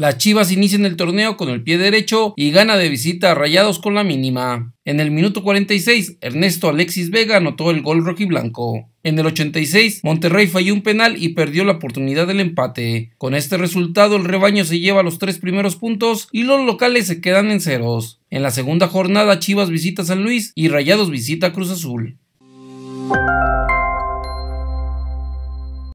Las Chivas inician el torneo con el pie derecho y gana de visita a Rayados con la mínima. En el minuto 46, Ernesto Alexis Vega anotó el gol rojiblanco. En el 86, Monterrey falló un penal y perdió la oportunidad del empate. Con este resultado, el rebaño se lleva los tres primeros puntos y los locales se quedan en ceros. En la segunda jornada, Chivas visita San Luis y Rayados visita Cruz Azul.